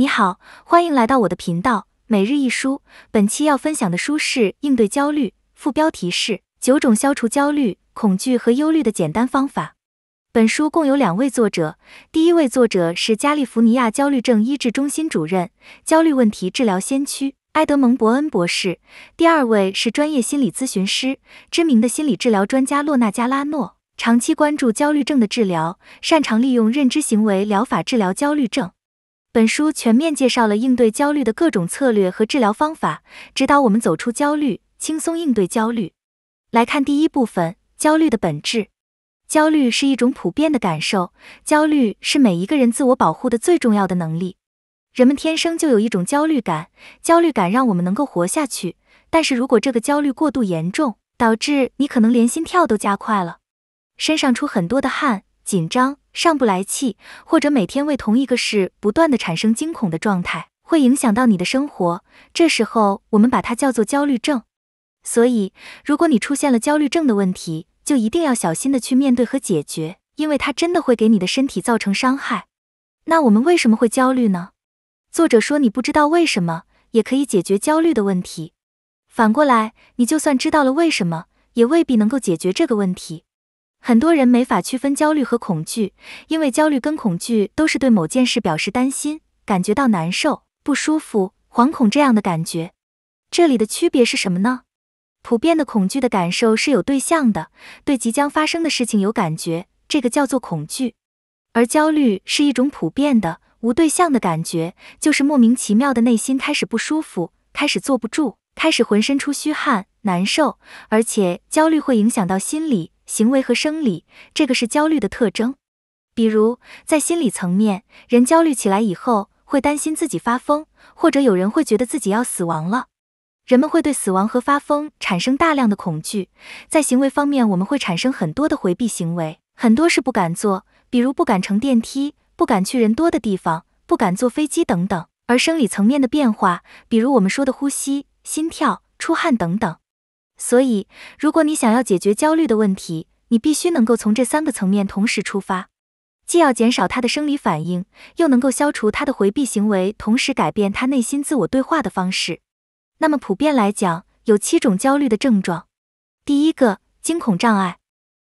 你好，欢迎来到我的频道每日一书。本期要分享的书是《应对焦虑》，副标题是《九种消除焦虑、恐惧和忧虑的简单方法》。本书共有两位作者，第一位作者是加利福尼亚焦虑症医治中心主任、焦虑问题治疗先驱埃德蒙·伯恩博士；第二位是专业心理咨询师、知名的心理治疗专家洛纳加拉诺，长期关注焦虑症的治疗，擅长利用认知行为疗法治疗焦虑症。本书全面介绍了应对焦虑的各种策略和治疗方法，指导我们走出焦虑，轻松应对焦虑。来看第一部分：焦虑的本质。焦虑是一种普遍的感受，焦虑是每一个人自我保护的最重要的能力。人们天生就有一种焦虑感，焦虑感让我们能够活下去。但是如果这个焦虑过度严重，导致你可能连心跳都加快了，身上出很多的汗，紧张。上不来气，或者每天为同一个事不断的产生惊恐的状态，会影响到你的生活。这时候，我们把它叫做焦虑症。所以，如果你出现了焦虑症的问题，就一定要小心的去面对和解决，因为它真的会给你的身体造成伤害。那我们为什么会焦虑呢？作者说，你不知道为什么，也可以解决焦虑的问题。反过来，你就算知道了为什么，也未必能够解决这个问题。很多人没法区分焦虑和恐惧，因为焦虑跟恐惧都是对某件事表示担心，感觉到难受、不舒服、惶恐这样的感觉。这里的区别是什么呢？普遍的恐惧的感受是有对象的，对即将发生的事情有感觉，这个叫做恐惧；而焦虑是一种普遍的无对象的感觉，就是莫名其妙的内心开始不舒服，开始坐不住，开始浑身出虚汗、难受，而且焦虑会影响到心理。行为和生理，这个是焦虑的特征。比如在心理层面，人焦虑起来以后，会担心自己发疯，或者有人会觉得自己要死亡了。人们会对死亡和发疯产生大量的恐惧。在行为方面，我们会产生很多的回避行为，很多是不敢做，比如不敢乘电梯，不敢去人多的地方，不敢坐飞机等等。而生理层面的变化，比如我们说的呼吸、心跳、出汗等等。所以，如果你想要解决焦虑的问题，你必须能够从这三个层面同时出发，既要减少他的生理反应，又能够消除他的回避行为，同时改变他内心自我对话的方式。那么，普遍来讲，有七种焦虑的症状。第一个，惊恐障碍，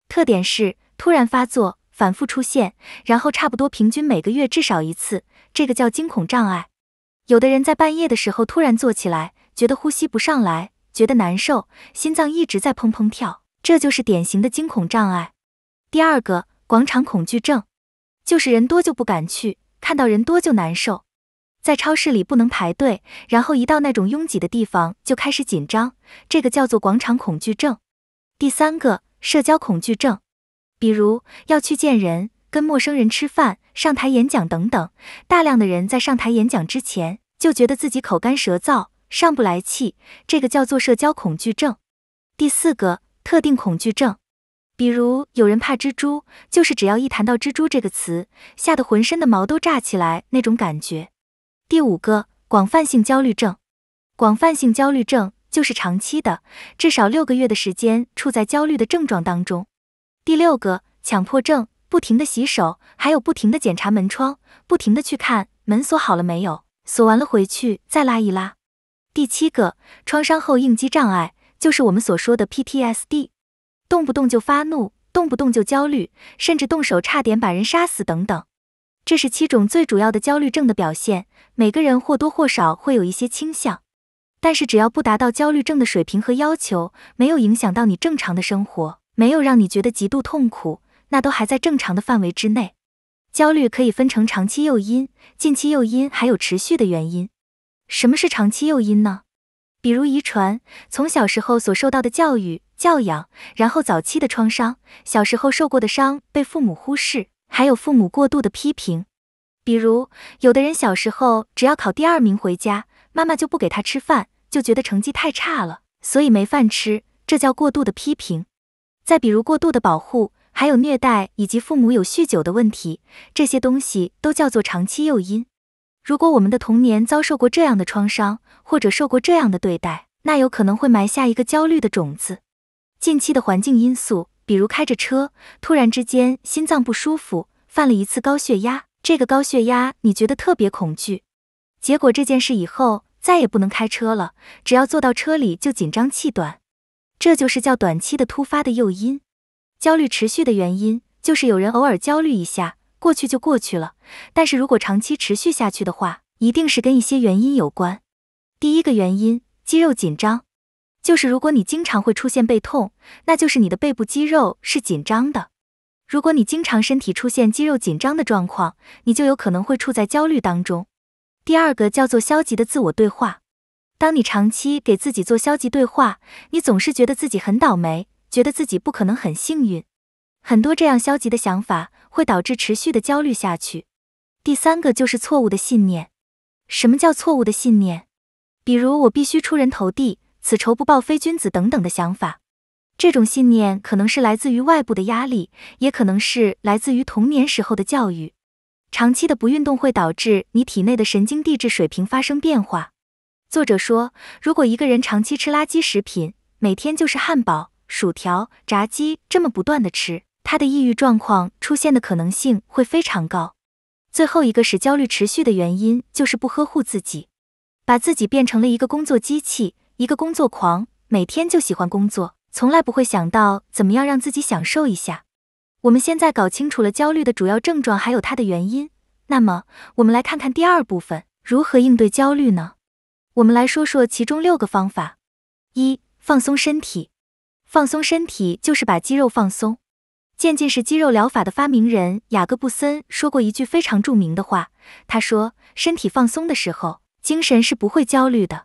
特点是突然发作，反复出现，然后差不多平均每个月至少一次，这个叫惊恐障碍。有的人在半夜的时候突然坐起来，觉得呼吸不上来。觉得难受，心脏一直在砰砰跳，这就是典型的惊恐障碍。第二个，广场恐惧症，就是人多就不敢去，看到人多就难受，在超市里不能排队，然后一到那种拥挤的地方就开始紧张，这个叫做广场恐惧症。第三个，社交恐惧症，比如要去见人、跟陌生人吃饭、上台演讲等等，大量的人在上台演讲之前就觉得自己口干舌燥。上不来气，这个叫做社交恐惧症。第四个，特定恐惧症，比如有人怕蜘蛛，就是只要一谈到蜘蛛这个词，吓得浑身的毛都炸起来那种感觉。第五个，广泛性焦虑症，广泛性焦虑症就是长期的，至少六个月的时间处在焦虑的症状当中。第六个，强迫症，不停的洗手，还有不停的检查门窗，不停的去看门锁好了没有，锁完了回去再拉一拉。第七个创伤后应激障碍，就是我们所说的 PTSD，动不动就发怒，动不动就焦虑，甚至动手差点把人杀死等等。这是七种最主要的焦虑症的表现，每个人或多或少会有一些倾向。但是只要不达到焦虑症的水平和要求，没有影响到你正常的生活，没有让你觉得极度痛苦，那都还在正常的范围之内。焦虑可以分成长期诱因、近期诱因，还有持续的原因。什么是长期诱因呢？比如遗传，从小时候所受到的教育教养，然后早期的创伤，小时候受过的伤被父母忽视，还有父母过度的批评。比如有的人小时候只要考第二名回家，妈妈就不给他吃饭，就觉得成绩太差了，所以没饭吃，这叫过度的批评。再比如过度的保护，还有虐待，以及父母有酗酒的问题，这些东西都叫做长期诱因。如果我们的童年遭受过这样的创伤，或者受过这样的对待，那有可能会埋下一个焦虑的种子。近期的环境因素，比如开着车，突然之间心脏不舒服，犯了一次高血压，这个高血压你觉得特别恐惧，结果这件事以后再也不能开车了，只要坐到车里就紧张气短，这就是叫短期的突发的诱因。焦虑持续的原因就是有人偶尔焦虑一下。过去就过去了，但是如果长期持续下去的话，一定是跟一些原因有关。第一个原因，肌肉紧张，就是如果你经常会出现背痛，那就是你的背部肌肉是紧张的。如果你经常身体出现肌肉紧张的状况，你就有可能会处在焦虑当中。第二个叫做消极的自我对话，当你长期给自己做消极对话，你总是觉得自己很倒霉，觉得自己不可能很幸运。很多这样消极的想法会导致持续的焦虑下去。第三个就是错误的信念。什么叫错误的信念？比如我必须出人头地，此仇不报非君子等等的想法。这种信念可能是来自于外部的压力，也可能是来自于童年时候的教育。长期的不运动会导致你体内的神经递质水平发生变化。作者说，如果一个人长期吃垃圾食品，每天就是汉堡、薯条、炸鸡这么不断的吃。他的抑郁状况出现的可能性会非常高。最后一个使焦虑持续的原因就是不呵护自己，把自己变成了一个工作机器，一个工作狂，每天就喜欢工作，从来不会想到怎么样让自己享受一下。我们现在搞清楚了焦虑的主要症状还有它的原因，那么我们来看看第二部分，如何应对焦虑呢？我们来说说其中六个方法：一、放松身体。放松身体就是把肌肉放松。渐进式肌肉疗法的发明人雅各布森说过一句非常著名的话，他说：“身体放松的时候，精神是不会焦虑的。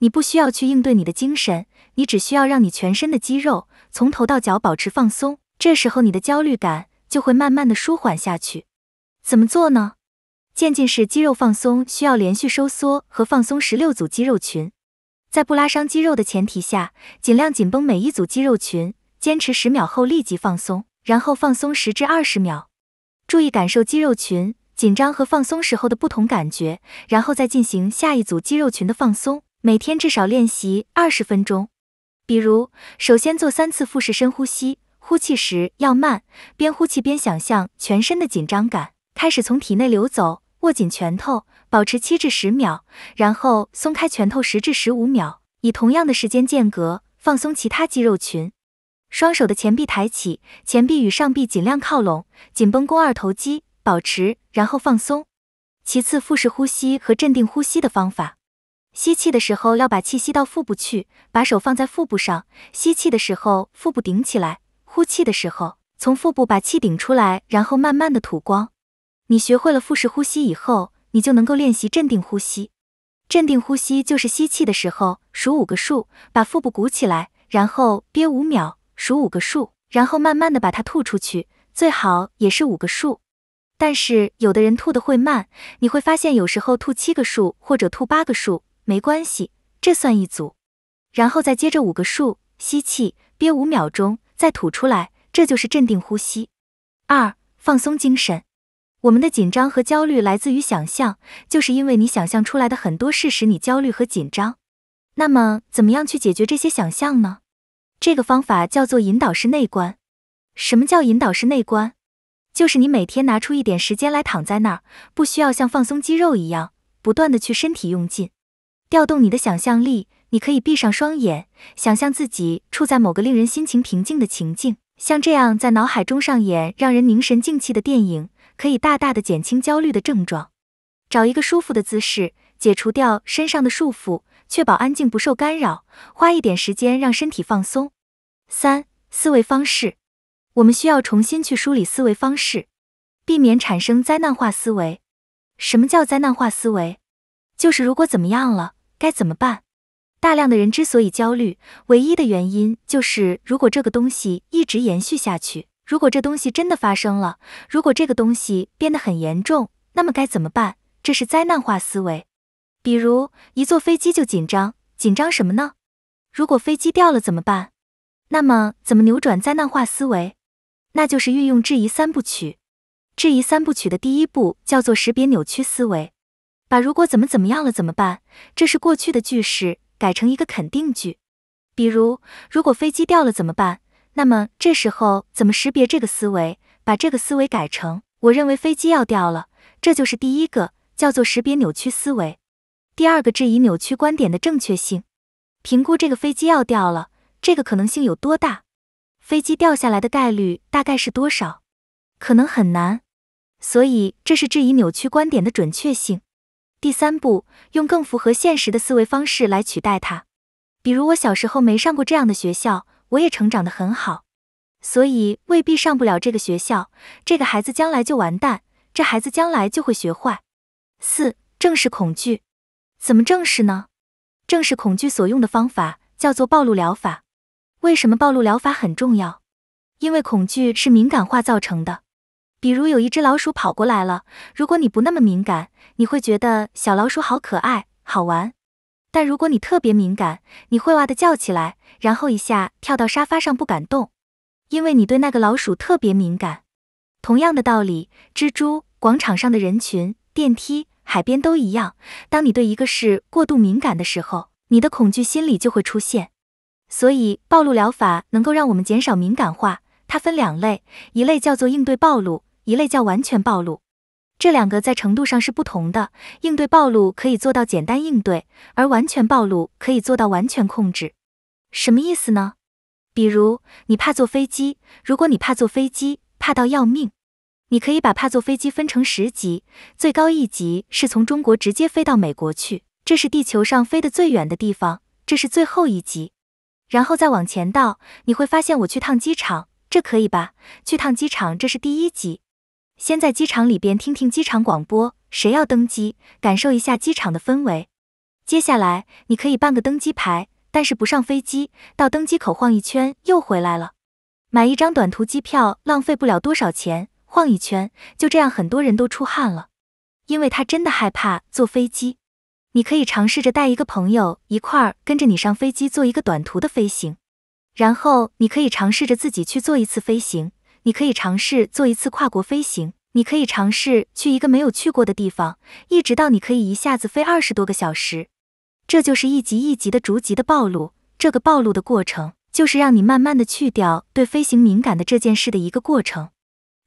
你不需要去应对你的精神，你只需要让你全身的肌肉从头到脚保持放松，这时候你的焦虑感就会慢慢的舒缓下去。怎么做呢？渐进式肌肉放松需要连续收缩和放松十六组肌肉群，在不拉伤肌肉的前提下，尽量紧绷每一组肌肉群，坚持十秒后立即放松。”然后放松十至二十秒，注意感受肌肉群紧张和放松时候的不同感觉，然后再进行下一组肌肉群的放松。每天至少练习二十分钟。比如，首先做三次腹式深呼吸，呼气时要慢，边呼气边想象全身的紧张感开始从体内流走。握紧拳头，保持七至十秒，然后松开拳头十至十五秒，以同样的时间间隔放松其他肌肉群。双手的前臂抬起，前臂与上臂尽量靠拢，紧绷肱二头肌，保持，然后放松。其次，腹式呼吸和镇定呼吸的方法。吸气的时候要把气吸到腹部去，把手放在腹部上，吸气的时候腹部顶起来，呼气的时候从腹部把气顶出来，然后慢慢的吐光。你学会了腹式呼吸以后，你就能够练习镇定呼吸。镇定呼吸就是吸气的时候数五个数，把腹部鼓起来，然后憋五秒。数五个数，然后慢慢的把它吐出去，最好也是五个数。但是有的人吐的会慢，你会发现有时候吐七个数或者吐八个数，没关系，这算一组。然后再接着五个数，吸气，憋五秒钟，再吐出来，这就是镇定呼吸。二、放松精神。我们的紧张和焦虑来自于想象，就是因为你想象出来的很多事使你焦虑和紧张。那么，怎么样去解决这些想象呢？这个方法叫做引导式内观。什么叫引导式内观？就是你每天拿出一点时间来躺在那儿，不需要像放松肌肉一样，不断的去身体用劲，调动你的想象力。你可以闭上双眼，想象自己处在某个令人心情平静的情境，像这样在脑海中上演让人凝神静气的电影，可以大大的减轻焦虑的症状。找一个舒服的姿势，解除掉身上的束缚。确保安静不受干扰，花一点时间让身体放松。三、思维方式，我们需要重新去梳理思维方式，避免产生灾难化思维。什么叫灾难化思维？就是如果怎么样了，该怎么办？大量的人之所以焦虑，唯一的原因就是如果这个东西一直延续下去，如果这东西真的发生了，如果这个东西变得很严重，那么该怎么办？这是灾难化思维。比如一坐飞机就紧张，紧张什么呢？如果飞机掉了怎么办？那么怎么扭转灾难化思维？那就是运用质疑三部曲。质疑三部曲的第一步叫做识别扭曲思维，把“如果怎么怎么样了怎么办”这是过去的句式，改成一个肯定句。比如如果飞机掉了怎么办？那么这时候怎么识别这个思维？把这个思维改成我认为飞机要掉了，这就是第一个叫做识别扭曲思维。第二个质疑扭曲观点的正确性，评估这个飞机要掉了，这个可能性有多大？飞机掉下来的概率大概是多少？可能很难，所以这是质疑扭曲观点的准确性。第三步，用更符合现实的思维方式来取代它，比如我小时候没上过这样的学校，我也成长得很好，所以未必上不了这个学校。这个孩子将来就完蛋，这孩子将来就会学坏。四，正视恐惧。怎么正视呢？正视恐惧所用的方法叫做暴露疗法。为什么暴露疗法很重要？因为恐惧是敏感化造成的。比如有一只老鼠跑过来了，如果你不那么敏感，你会觉得小老鼠好可爱、好玩。但如果你特别敏感，你会哇的叫起来，然后一下跳到沙发上不敢动，因为你对那个老鼠特别敏感。同样的道理，蜘蛛、广场上的人群、电梯。海边都一样。当你对一个事过度敏感的时候，你的恐惧心理就会出现。所以，暴露疗法能够让我们减少敏感化。它分两类，一类叫做应对暴露，一类叫完全暴露。这两个在程度上是不同的。应对暴露可以做到简单应对，而完全暴露可以做到完全控制。什么意思呢？比如，你怕坐飞机，如果你怕坐飞机，怕到要命。你可以把怕坐飞机分成十级，最高一级是从中国直接飞到美国去，这是地球上飞得最远的地方，这是最后一级。然后再往前到，你会发现我去趟机场，这可以吧？去趟机场，这是第一级。先在机场里边听听机场广播，谁要登机，感受一下机场的氛围。接下来你可以办个登机牌，但是不上飞机，到登机口晃一圈又回来了。买一张短途机票浪费不了多少钱。晃一圈，就这样，很多人都出汗了，因为他真的害怕坐飞机。你可以尝试着带一个朋友一块儿跟着你上飞机，做一个短途的飞行。然后你可以尝试着自己去做一次飞行，你可以尝试做一次跨国飞行，你可以尝试去一个没有去过的地方，一直到你可以一下子飞二十多个小时。这就是一级一级的逐级的暴露，这个暴露的过程就是让你慢慢的去掉对飞行敏感的这件事的一个过程。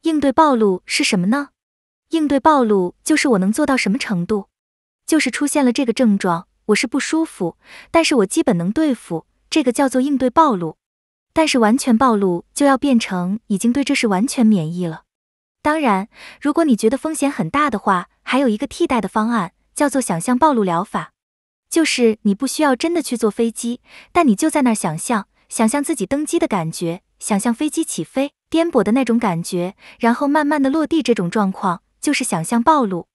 应对暴露是什么呢？应对暴露就是我能做到什么程度，就是出现了这个症状，我是不舒服，但是我基本能对付，这个叫做应对暴露。但是完全暴露就要变成已经对这事完全免疫了。当然，如果你觉得风险很大的话，还有一个替代的方案叫做想象暴露疗法，就是你不需要真的去坐飞机，但你就在那儿想象，想象自己登机的感觉。想象飞机起飞颠簸的那种感觉，然后慢慢的落地，这种状况就是想象暴露。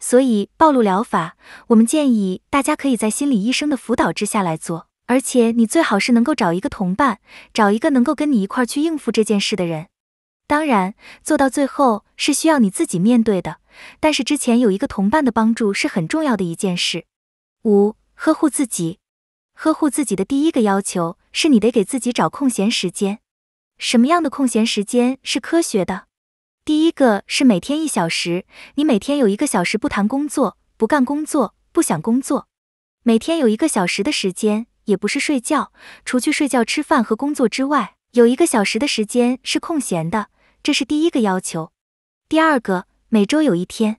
所以暴露疗法，我们建议大家可以在心理医生的辅导之下来做，而且你最好是能够找一个同伴，找一个能够跟你一块去应付这件事的人。当然，做到最后是需要你自己面对的，但是之前有一个同伴的帮助是很重要的一件事。五、呵护自己。呵护自己的第一个要求是你得给自己找空闲时间。什么样的空闲时间是科学的？第一个是每天一小时，你每天有一个小时不谈工作、不干工作、不想工作，每天有一个小时的时间，也不是睡觉，除去睡觉、吃饭和工作之外，有一个小时的时间是空闲的，这是第一个要求。第二个，每周有一天，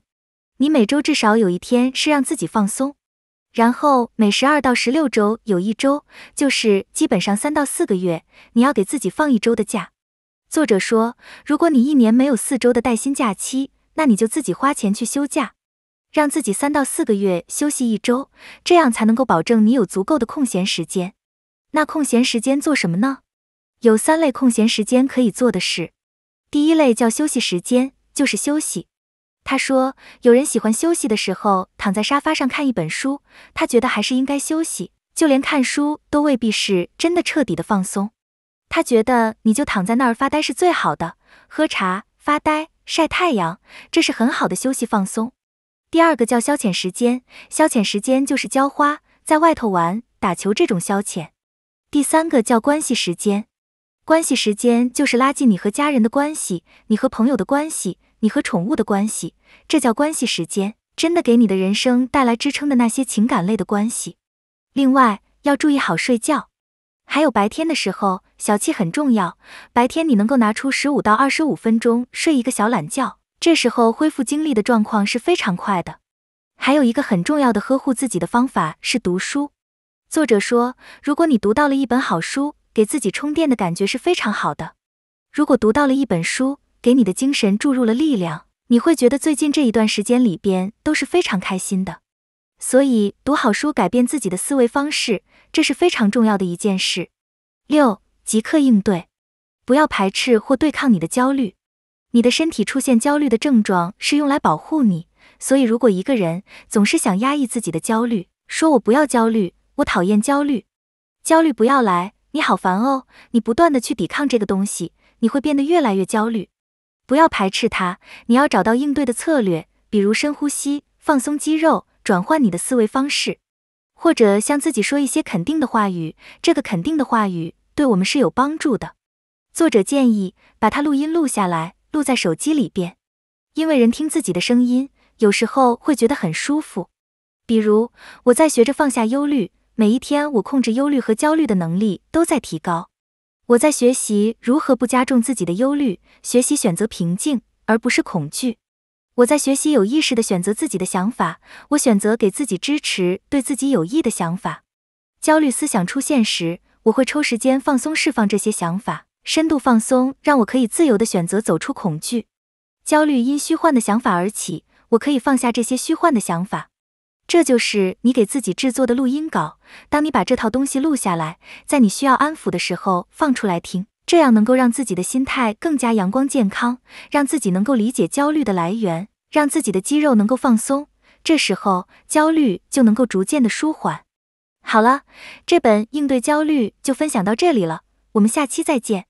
你每周至少有一天是让自己放松。然后每十二到十六周有一周，就是基本上三到四个月，你要给自己放一周的假。作者说，如果你一年没有四周的带薪假期，那你就自己花钱去休假，让自己三到四个月休息一周，这样才能够保证你有足够的空闲时间。那空闲时间做什么呢？有三类空闲时间可以做的事。第一类叫休息时间，就是休息。他说：“有人喜欢休息的时候躺在沙发上看一本书，他觉得还是应该休息，就连看书都未必是真的彻底的放松。他觉得你就躺在那儿发呆是最好的，喝茶、发呆、晒太阳，这是很好的休息放松。第二个叫消遣时间，消遣时间就是浇花，在外头玩、打球这种消遣。第三个叫关系时间，关系时间就是拉近你和家人的关系，你和朋友的关系。”你和宠物的关系，这叫关系时间，真的给你的人生带来支撑的那些情感类的关系。另外要注意好睡觉，还有白天的时候小憩很重要。白天你能够拿出十五到二十五分钟睡一个小懒觉，这时候恢复精力的状况是非常快的。还有一个很重要的呵护自己的方法是读书。作者说，如果你读到了一本好书，给自己充电的感觉是非常好的。如果读到了一本书。给你的精神注入了力量，你会觉得最近这一段时间里边都是非常开心的。所以读好书，改变自己的思维方式，这是非常重要的一件事。六，即刻应对，不要排斥或对抗你的焦虑。你的身体出现焦虑的症状是用来保护你，所以如果一个人总是想压抑自己的焦虑，说我不要焦虑，我讨厌焦虑，焦虑不要来，你好烦哦，你不断的去抵抗这个东西，你会变得越来越焦虑。不要排斥它，你要找到应对的策略，比如深呼吸、放松肌肉、转换你的思维方式，或者向自己说一些肯定的话语。这个肯定的话语对我们是有帮助的。作者建议把它录音录下来，录在手机里边，因为人听自己的声音，有时候会觉得很舒服。比如我在学着放下忧虑，每一天我控制忧虑和焦虑的能力都在提高。我在学习如何不加重自己的忧虑，学习选择平静而不是恐惧。我在学习有意识地选择自己的想法，我选择给自己支持、对自己有益的想法。焦虑思想出现时，我会抽时间放松释放这些想法，深度放松让我可以自由地选择走出恐惧。焦虑因虚幻的想法而起，我可以放下这些虚幻的想法。这就是你给自己制作的录音稿。当你把这套东西录下来，在你需要安抚的时候放出来听，这样能够让自己的心态更加阳光健康，让自己能够理解焦虑的来源，让自己的肌肉能够放松，这时候焦虑就能够逐渐的舒缓。好了，这本应对焦虑就分享到这里了，我们下期再见。